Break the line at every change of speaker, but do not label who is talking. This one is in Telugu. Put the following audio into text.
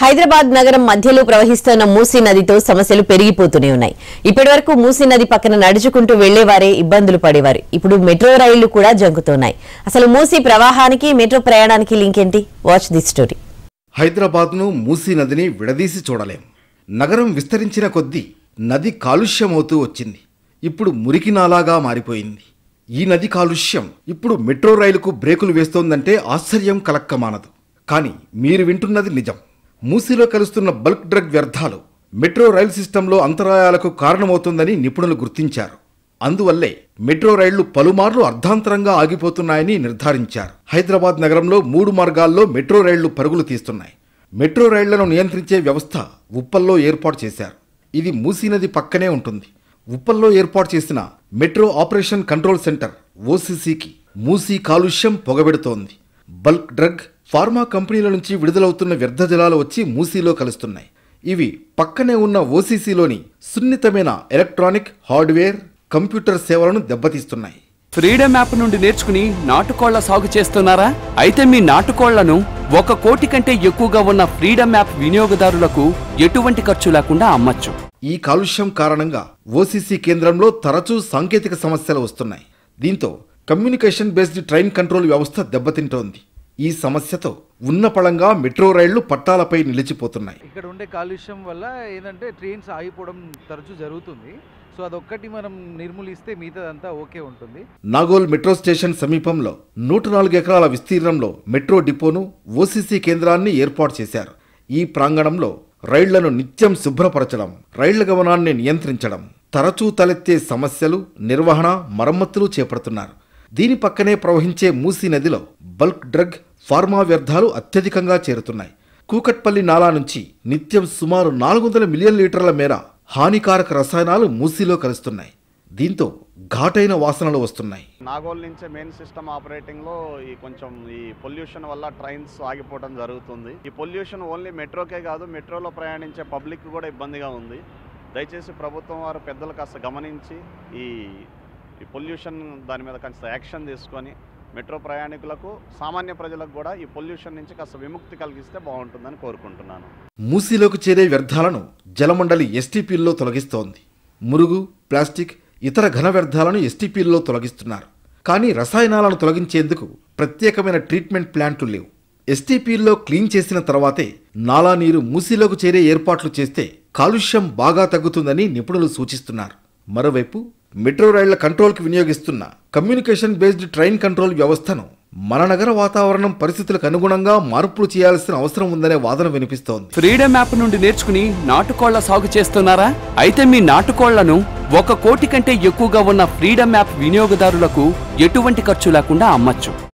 హైదరాబాద్ నగరం మధ్యలో ప్రవహిస్తున్న మూసీ నదితో సమస్యలు పెరిగిపోతూనే ఉన్నాయి ఇప్పటి వరకు మూసీ నది పక్కన నడుచుకుంటూ వెళ్లేవారే ఇబ్బందులు పడేవారు ఇప్పుడు మెట్రో రైళ్లు కూడా జంకుతున్నాయి అసలు మూసీ ప్రవాహానికి మెట్రో ప్రయాణానికి లింక్ ఏంటి వాచ్ ది స్టోరీ
హైదరాబాద్ను మూసీ నదిని విడదీసి చూడలేం నగరం విస్తరించిన కొద్దీ నది కాలుష్యమవుతూ వచ్చింది ఇప్పుడు మురికి నాలాగా మారిపోయింది ఈ నది కాలుష్యం ఇప్పుడు మెట్రో రైలుకు బ్రేకులు వేస్తోందంటే ఆశ్చర్యం కలక్కమానదు కానీ మీరు వింటున్నది నిజం మూసీలో కలుస్తున్న బల్క్ డ్రగ్ వ్యర్థాలు మెట్రో రైలు సిస్టంలో అంతరాయాలకు కారణమవుతుందని నిపుణులు గుర్తించారు అందువల్లే మెట్రో రైళ్లు పలుమార్లు అర్ధాంతరంగా ఆగిపోతున్నాయని నిర్ధారించారు హైదరాబాద్ నగరంలో మూడు మార్గాల్లో మెట్రో రైళ్లు పరుగులు తీస్తున్నాయి మెట్రో రైళ్లను నియంత్రించే వ్యవస్థ ఉప్పల్లో ఏర్పాటు చేశారు ఇది మూసీ నది పక్కనే ఉంటుంది ఉప్పల్లో ఏర్పాటు చేసిన మెట్రో ఆపరేషన్ కంట్రోల్ సెంటర్ ఓసీసీకి మూసీ కాలుష్యం పొగబెడుతోంది బల్క్ డ్రగ్ ఫార్మా కంపెనీల నుంచి విడుదలవుతున్న వ్యర్థ జలాలు వచ్చి మూసీలో కలుస్తున్నాయి ఇవి పక్కనే ఉన్న ఓసీసీలోని సున్నితమైన ఎలక్ట్రానిక్
హార్డ్వేర్ కంప్యూటర్ సేవలను దెబ్బతీస్తున్నాయి ఫ్రీడమ్ యాప్ నుండి నేర్చుకుని నాటుకోళ్ల సాగు చేస్తున్నారా అయితే మీ నాటుకోళ్లను ఒక కోటి కంటే ఎక్కువగా ఉన్న ఫ్రీడమ్ యాప్ వినియోగదారులకు ఎటువంటి ఖర్చు లేకుండా అమ్మచ్చు
ఈ కాలుష్యం కారణంగా ఓసీసీ కేంద్రంలో తరచూ సాంకేతిక సమస్యలు వస్తున్నాయి దీంతో కమ్యూనికేషన్ బేస్డ్ ట్రైన్ కంట్రోల్ వ్యవస్థ దెబ్బతింటోంది ఈ సమస్యతో ఉన్న పళంగా మెట్రో రైళ్లు పట్టాలపై నిలిచిపోతున్నాయి ఇక్కడ ఉండే కాలుష్యం వల్ల ఏంటంటే ట్రైన్స్ ఆగిపోవడం తరచూ జరుగుతుంది సో అదొక్కటి మనం నిర్మూలిస్తే మిగతాదంతా ఓకే ఉంటుంది నాగోల్ మెట్రో స్టేషన్ సమీపంలో నూట నాలుగు ఎకరాల విస్తీర్ణంలో మెట్రో డిపోను ఓసీసీ కేంద్రాన్ని ఏర్పాటు చేశారు ఈ ప్రాంగణంలో రైళ్లను నిత్యం శుభ్రపరచడం రైళ్ల గమనాన్ని నియంత్రించడం తరచూ తలెత్తే సమస్యలు నిర్వహణ మరమ్మతులు చేపడుతున్నారు దీని పక్కనే ప్రవహించే మూసీ నదిలో బల్క్ డ్రగ్ ఫార్మా వ్యర్థాలు అత్యధికంగా చేరుతున్నాయి కూకట్పల్లి నాలా నుంచి నిత్యం సుమారు నాలుగు వందల మిలియన్ లీటర్ల మేర హానికారక రసాయనాలు మూసీలో కలుస్తున్నాయి దీంతో ఘాటైన వాసనలు వస్తున్నాయి
నాగోల్ నుంచే మెయిన్ సిస్టమ్ ఆపరేటింగ్ లో ఈ కొంచెం ఈ పొల్యూషన్ వల్ల ట్రైన్స్ ఆగిపోవడం జరుగుతుంది ఈ పొల్యూషన్ ఓన్లీ మెట్రోకే కాదు మెట్రోలో ప్రయాణించే పబ్లిక్ కూడా ఇబ్బందిగా ఉంది దయచేసి ప్రభుత్వం వారు పెద్దలు కాస్త గమనించి ఈ ఈ పొల్యూషన్ దాని మీద కాస్త యాక్షన్ తీసుకొని మెట్రో ప్రయాణికులకు సామాన్య ప్రజలకు కూడా ఈ పొల్యూషన్ నుంచి కాస్త విముక్తి కలిగిస్తే బాగుంటుందని కోరుకుంటున్నాను
మూసీలోకి చేరే వ్యర్థాలను జలమండలి ఎస్టీపీల్లో తొలగిస్తోంది మురుగు ప్లాస్టిక్ ఇతర ఘన వ్యర్థాలను ఎస్టీపీల్లో తొలగిస్తున్నారు కానీ రసాయనాలను తొలగించేందుకు ప్రత్యేకమైన ట్రీట్మెంట్ ప్లాంట్లు లేవు ఎస్టీపీల్లో క్లీన్ చేసిన తర్వాతే నాలా నీరు మూసీలోకి చేరే ఏర్పాట్లు చేస్తే కాలుష్యం బాగా తగ్గుతుందని నిపుణులు సూచిస్తున్నారు మరోవైపు మెట్రో రైళ్ల కంట్రోల్కి వినియోగిస్తున్న కమ్యూనికేషన్ బేస్డ్ ట్రైన్ కంట్రోల్ వ్యవస్థను మన నగర వాతావరణం పరిస్థితులకు అనుగుణంగా మార్పులు చేయాల్సిన అవసరం ఉందనే వాదన వినిపిస్తోంది
ఫ్రీడమ్ యాప్ నుండి నేర్చుకుని నాటుకోళ్ల సాగు చేస్తున్నారా అయితే మీ నాటుకోళ్లను ఒక కోటి కంటే ఎక్కువగా ఉన్న ఫ్రీడమ్ యాప్ వినియోగదారులకు ఎటువంటి ఖర్చు లేకుండా అమ్మచ్చు